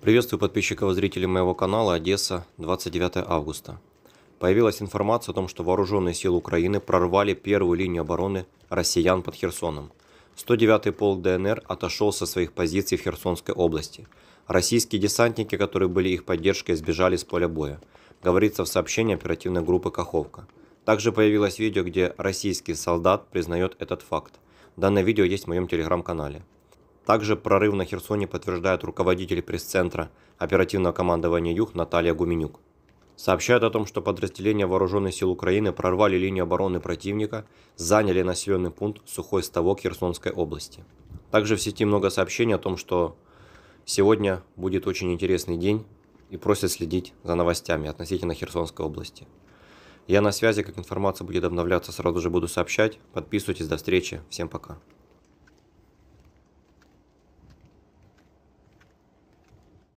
Приветствую подписчиков и зрителей моего канала Одесса, 29 августа. Появилась информация о том, что вооруженные силы Украины прорвали первую линию обороны россиян под Херсоном. 109-й полк ДНР отошел со своих позиций в Херсонской области. Российские десантники, которые были их поддержкой, сбежали с поля боя. Говорится в сообщении оперативной группы «Каховка». Также появилось видео, где российский солдат признает этот факт. Данное видео есть в моем телеграм-канале. Также прорыв на Херсоне подтверждает руководитель пресс-центра оперативного командования Юг Наталья Гуменюк. Сообщают о том, что подразделения вооруженных сил Украины прорвали линию обороны противника, заняли населенный пункт Сухой Ставок Херсонской области. Также в сети много сообщений о том, что сегодня будет очень интересный день и просят следить за новостями относительно Херсонской области. Я на связи, как информация будет обновляться, сразу же буду сообщать. Подписывайтесь, до встречи, всем пока.